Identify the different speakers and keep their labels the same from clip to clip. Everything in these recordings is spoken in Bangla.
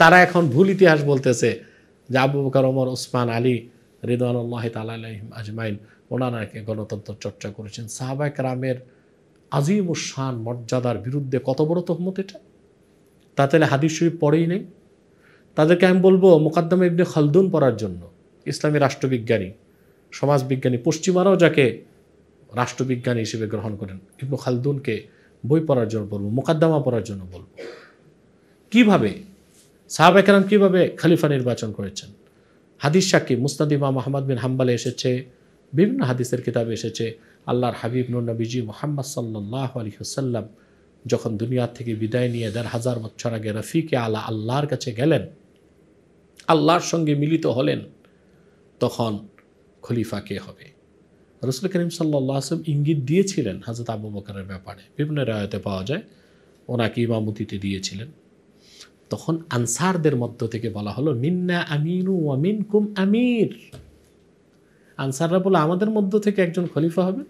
Speaker 1: তারা এখন ভুল ইতিহাস বলতেছে যে আবু বকর ওমর ওসমান আলী রিদওয়ানুল্লাহ তালাহিম আজমাইন ওনারাকে গণতন্ত্র চর্চা করেছেন সাহাবাক রামের আজিম শান মর্যাদার বিরুদ্ধে কত বড় তহমত এটা তা তাহলে হাদিস শরীফ পড়েই নেই তাদেরকে আমি বলবো মোকাদ্দমা ইবনে খালদুন পড়ার জন্য ইসলামী রাষ্ট্রবিজ্ঞানী সমাজবিজ্ঞানী পশ্চিমারাও যাকে রাষ্ট্রবিজ্ঞানী হিসেবে গ্রহণ করেন ইবনু খালদুনকে বই পড়ার জন্য বলবো মোকাদ্দমা পড়ার জন্য বলবো কিভাবে সাহাবেকেরাম কীভাবে খালিফা নির্বাচন করেছেন হাদিস সাক্ষী মুস্তাদ মোহাম্মদ বিন হাম্বালে এসেছে বিভিন্ন হাদিসের কিতাবে এসেছে আল্লাহর হাবিব নবীজি মোহাম্মদ সাল্লাহ আলী হুসাল্লাম যখন দুনিয়ার থেকে বিদায় নিয়ে দেড় হাজার বছর আগে রফিকে আলা আল্লাহর কাছে গেলেন আল্লাহর সঙ্গে মিলিত হলেন তখন খলিফা কে হবে রসুল করিম সাল্লাহ আসলাম ইঙ্গিত দিয়েছিলেন হাজরত আবু বকরের ব্যাপারে বিভিন্ন রায়তে পাওয়া যায় ওনাকে ইমামতিতে দিয়েছিলেন তখন আনসারদের মধ্য থেকে বলা হলো মিন্না আমিনু আমিন কুম আমির আনসাররা বলে আমাদের মধ্য থেকে একজন খলিফা হবেন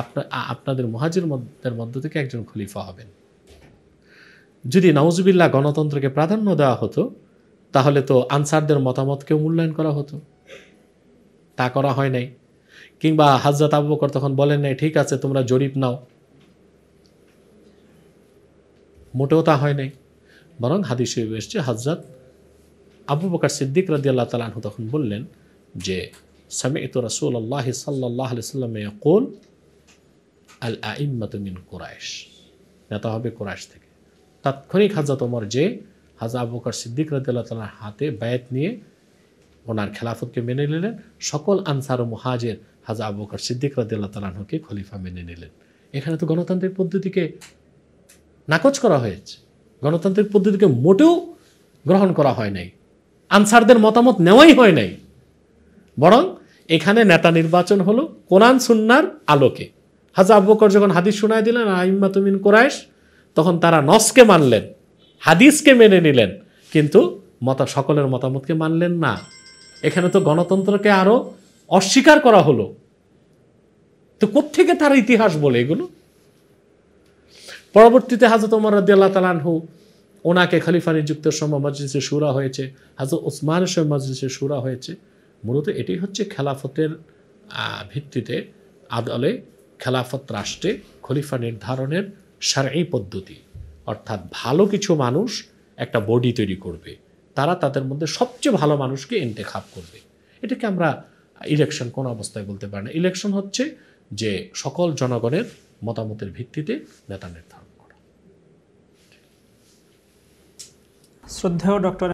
Speaker 1: আপনার আপনাদের মধ্যের মধ্য থেকে একজন খলিফা হবেন যদি নওয়াজবিল্লা গণতন্ত্রকে প্রাধান্য দেওয়া হতো তাহলে তো আনসারদের মতামতকেও মূল্যায়ন করা হতো তা করা হয় নাই কিংবা হাজরত আবু তখন বলেন নাই ঠিক আছে তোমরা জরিপ নাও মোটেও তা হয় নাই বরং হাদিস শরীফ এসছে হাজরাত আবু বকার সিদ্দিক রাজি আল্লাহ তালাহু তখন বললেন যে সামে ইত রাসুল আল্লাহ সাল্লাহ সাল্লামে কোল আল আইমাতমিন কোরআশ নেতা হবে কোরআশ থেকে তাৎক্ষণিক হাজরত ওমর যে হাজা আবু বকার সিদ্দিক রাজি আল্লাহ তালার হাতে ব্যয়াত নিয়ে ওনার খেলাফতকে মেনে নিলেন সকল আনসার ও মহাজের হাজা আবু বকার সিদ্দিক রাজি আল্লাহ তালাহুকে খলিফা মেনে নিলেন এখানে তো গণতান্ত্রিক পদ্ধতিকে নাকচ করা হয়েছে গণতান্ত্রিক পদ্ধতিকে মোটেও গ্রহণ করা হয় নাই আনসারদের মতামত নেওয়াই হয় নাই বরং এখানে নেতা নির্বাচন হলো কোরআন সুন্নার আলোকে হাজা আব্বকর যখন হাদিস শুনায় দিলেন আইম্মা তুমিন কোরাইশ তখন তারা নসকে মানলেন হাদিসকে মেনে নিলেন কিন্তু মতা সকলের মতামতকে মানলেন না এখানে তো গণতন্ত্রকে আরও অস্বীকার করা হলো তো কোত্থেকে তারা ইতিহাস বলে এগুলো পরবর্তীতে হাজরত ওমর আল্লাহ তালানহু ওনাকে খালিফা নিযুক্তের সময় মজলিসে সুরা হয়েছে হাজরত ওসমানের সময় মজলিসে সুরা হয়েছে মূলত এটি হচ্ছে খেলাফতের ভিত্তিতে আদলে খেলাফত রাষ্ট্রে খলিফা নির্ধারণের সারাই পদ্ধতি অর্থাৎ ভালো কিছু মানুষ একটা বডি তৈরি করবে তারা তাদের মধ্যে সবচেয়ে ভালো মানুষকে ইন্তেখাব করবে এটাকে আমরা ইলেকশন কোন অবস্থায় বলতে পারি না ইলেকশন হচ্ছে যে সকল জনগণের মতামতের ভিত্তিতে নেতা নির্ধারণ श्रद्धेय डॉक्टर